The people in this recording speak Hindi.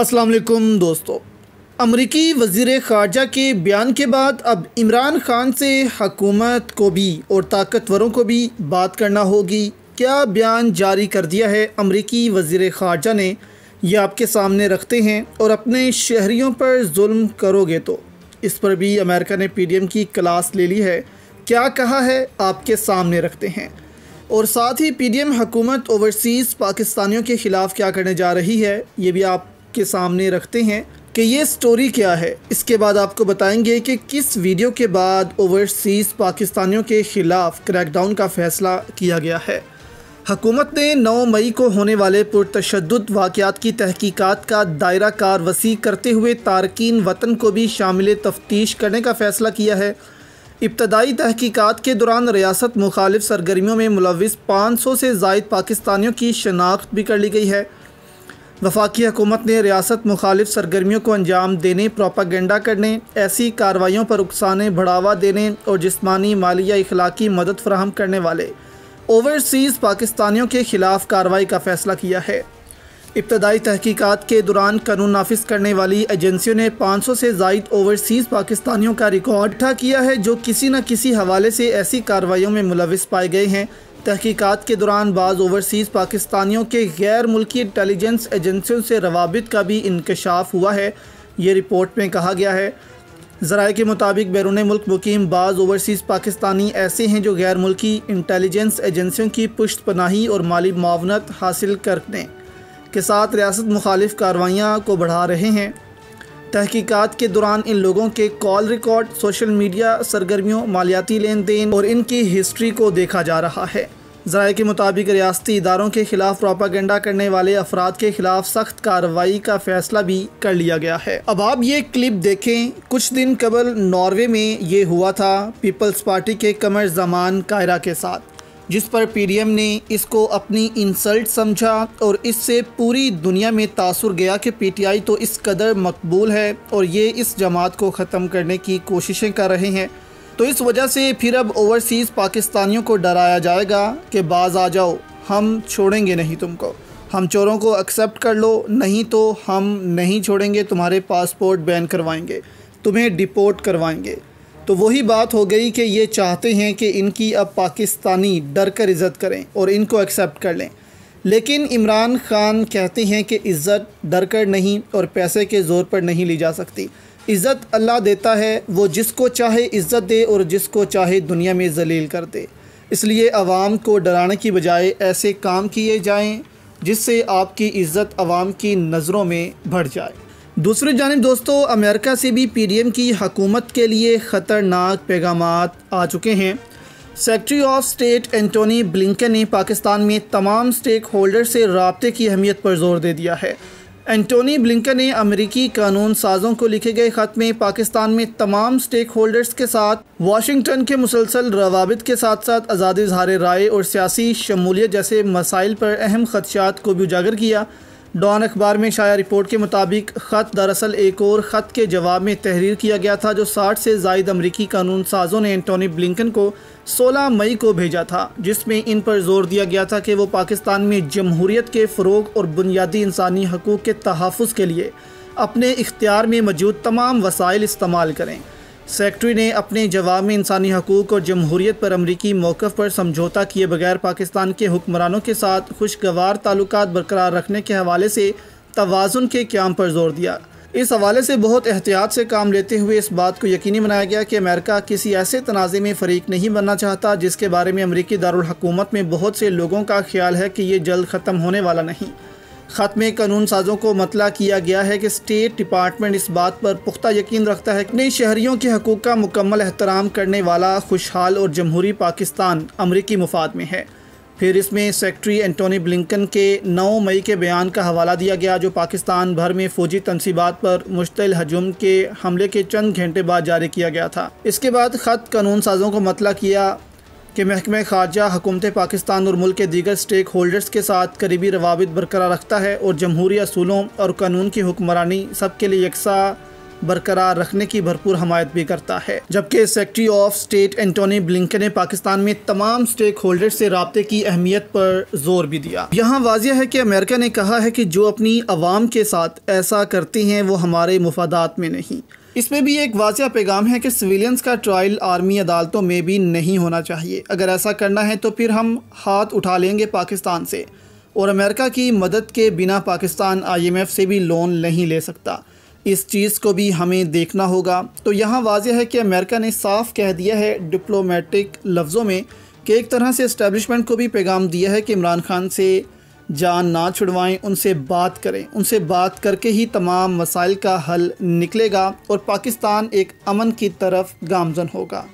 अस्सलाम वालेकुम दोस्तों अमरीकी वजीर ख़ारजा के बयान के बाद अब इमरान ख़ान से हकूमत को भी और ताकतवरों को भी बात करना होगी क्या बयान जारी कर दिया है अमरीकी वजीर ख़ारजा ने यह आपके सामने रखते हैं और अपने शहरीों पर जुल्म करोगे तो इस पर भी अमेरिका ने पीडीएम की क्लास ले ली है क्या कहा है आपके सामने रखते हैं और साथ ही पीडीएम हुकूमत ओवरसीज़ पाकिस्तानियों के ख़िलाफ़ क्या करने जा रही है ये भी आप आपके सामने रखते हैं कि ये स्टोरी क्या है इसके बाद आपको बताएंगे कि किस वीडियो के बाद ओवरसीज़ पाकिस्तानियों के ख़िलाफ़ क्रैकडाउन का फ़ैसला किया गया है हकूमत ने 9 मई को होने वाले पुरतशद वाक़ात की तहकीकात का दायरा कार वसी करते हुए तारकिन वतन को भी शामिल तफ्तीश करने का फ़ैसला किया है इब्तदाई तहकीकात के दौरान रियासत मुखालिफ सरगर्मियों में मुलविस 500 से जायद पाकिस्तानियों की शनाख्त भी कर ली गई है वफाकी हकूमत ने रियासत मुखालिफ सरगर्मियों को अंजाम देने प्रापागेंडा करने ऐसी कार्रवाइयों पर उकसाने बढ़ावा देने और जिसमानी माली या इखलाकी मदद फ्राहम करने वाले ओवरसीज़ पाकिस्तानियों के ख़िलाफ़ कार्रवाई का फ़ैसला किया है इब्तदाई तहकीक़ात के दौरान कानून नाफिज करने वाली एजेंसियों ने 500 से जायद ओवरसीज़ पाकिस्तानियों का रिकॉर्ड इकट्ठा किया है जो किसी न किसी हवाले से ऐसी कार्रवाइयों में मुलविस पाए गए हैं तहकीकत के दौरान बाज़ ओवरसीज़ पाकिस्तानियों के गैर मुल्की इंटेलिजेंस एजेंसियों से रवाबित का भी इंकशाफ हुआ है ये रिपोर्ट में कहा गया है ज़रा के मुताबिक बैरून मुल्क मुकीम बाज़ ओवरसीज़ पाकिस्तानी ऐसे हैं जो गैर मुल्की इंटेलिजेंस एजेंसियों की पुश्त पनाही और माली मावनत हासिल करने के साथ रियासत मुखालिफ कार्रवाइयाँ को बढ़ा रहे हैं तहकीकात के दौरान इन लोगों के कॉल रिकॉर्ड सोशल मीडिया सरगर्मियों मालियाती लेन देन और इनकी हिस्ट्री को देखा जा रहा है जराये के मुताबिक रियाती इदारों के खिलाफ प्रापागेंडा करने वाले अफराद के खिलाफ सख्त कार्रवाई का फैसला भी कर लिया गया है अब आप ये क्लिप देखें कुछ दिन कबल नॉर्वे में ये हुआ था पीपल्स पार्टी के कमर जमान कायरा के साथ जिस पर पीडीएम ने इसको अपनी इंसल्ट समझा और इससे पूरी दुनिया में तासुर गया कि पीटीआई तो इस कदर मकबूल है और ये इस जमात को ख़त्म करने की कोशिशें कर रहे हैं तो इस वजह से फिर अब ओवरसीज़ पाकिस्तानियों को डराया जाएगा कि बाज आ जाओ हम छोड़ेंगे नहीं तुमको हम चोरों को एक्सेप्ट कर लो नहीं तो हम नहीं छोड़ेंगे तुम्हारे पासपोर्ट बैन करवाएंगे तुम्हें डिपोर्ट करवाएंगे तो वही बात हो गई कि ये चाहते हैं कि इनकी अब पाकिस्तानी डर कर इज़्ज़त करें और इनको एक्सेप्ट कर लें लेकिन इमरान खान कहते हैं कि इज़्ज़त डर कर नहीं और पैसे के ज़ोर पर नहीं ली जा सकती इज़्ज़त अल्लाह देता है वो जिसको चाहे इज़्ज़त दे और जिसको चाहे दुनिया में जलील कर दे इसलिए आवाम को डराने की बजाय ऐसे काम किए जाएँ जिससे आपकी इज़्ज़त आवाम की नज़रों में बढ़ जाए दूसरी जानब दोस्तों अमेरिका से भी पी डी एम की हकूमत के लिए ख़तरनाक पैगाम आ चुके हैं secretary of state Antony Blinken ने पाकिस्तान में तमाम स्टेक होल्डर से रबते की अहमियत पर जोर दे दिया है एंटोनी ब्लिंकन ने अमरीकी कानून साजों को लिखे गए ख़त में पाकिस्तान में तमाम स्टेक होल्डर्स के साथ वाशिंगटन के मुसलसल रवाबित के साथ साथ आज़ादी इजहार राय और सियासी शमूलियत जैसे मसाइल पर अहम खदशात को भी उजागर किया डॉन अखबार में शाया रिपोर्ट के मुताबिक ख़त दरअसल एक और ख़त के जवाब में तहरीर किया गया था जो 60 से जायद अमरीकी कानून साजों ने एंटोनी ब्लिंकन को 16 मई को भेजा था जिसमें इन पर जोर दिया गया था कि वो पाकिस्तान में जमहूरीत के फ़रोग और बुनियादी इंसानी हकूक़ के तहफ़ के लिए अपने इख्तियार में मौजूद तमाम वसाइल इस्तेमाल करें सेक्रेटरी ने अपने जवाब में इंसानी हकूक़ और जमहूरीत पर अमरीकी मौक़ पर समझौता किए बगैर पाकिस्तान के हुक्मरानों के साथ खुशगवार ताल्लुक बरकरार रखने के हवाले से तोज़ुन के क्याम पर जोर दिया इस हवाले से बहुत एहतियात से काम लेते हुए इस बात को यकीनी बनाया गया कि अमेरिका किसी ऐसे तनाज़े में फ़रीक नहीं बनना चाहता जिसके बारे में अमरीकी दारकूमत में बहुत से लोगों का ख्याल है कि ये जल्द ख़त्म होने वाला नहीं ख़त में कानून साजों को मतला किया गया है कि स्टेट डिपार्टमेंट इस बात पर पुख्ता यकीन रखता है कि नई शहरीों के हकूक़ का मुकम्मल एहतराम करने वाला खुशहाल और जमहूरी पाकिस्तान अमरीकी मफाद में है फिर इसमें सेक्रटरी एंटोनी ब्लिकन के नौ मई के बयान का हवाला दिया गया जो पाकिस्तान भर में फौजी तनसीबात पर मुश्तिल हजुम के हमले के चंद घंटे बाद जारी किया गया था इसके बाद ख़त कानून साजों को मतला किया कि महकमे खारजा हुकूमत पाकिस्तान और मुल्क के दीगर स्टेक होल्डर्स के साथ करीबी रवाबित बरकरार रखता है और जमहूरी असूलों और कानून की हुक्मरानी सब के लिए यकसा बरकरार रखने की भरपूर हमायत भी करता है जबकि secretary of state Antony Blinken ने पाकिस्तान में तमाम स्टेक होल्डर से रबते की अहमियत पर जोर भी दिया यहाँ वाजिया है कि अमेरिका ने कहा है कि जो अपनी आवाम के साथ ऐसा करती हैं वो हमारे मुफादात में नहीं इसमें भी एक वाजिया पैगाम है कि सिविलियंस का ट्रायल आर्मी अदालतों में भी नहीं होना चाहिए अगर ऐसा करना है तो फिर हम हाथ उठा लेंगे पाकिस्तान से और अमेरिका की मदद के बिना पाकिस्तान आईएमएफ से भी लोन नहीं ले सकता इस चीज़ को भी हमें देखना होगा तो यहाँ वाजह है कि अमेरिका ने साफ कह दिया है डिप्लोमेटिक लफ्ज़ों में कि एक तरह से इस्टेबलिशमेंट को भी पैगाम दिया है कि इमरान खान से जान ना छुड़वाएं उनसे बात करें उनसे बात करके ही तमाम मसाइल का हल निकलेगा और पाकिस्तान एक अमन की तरफ गामजन होगा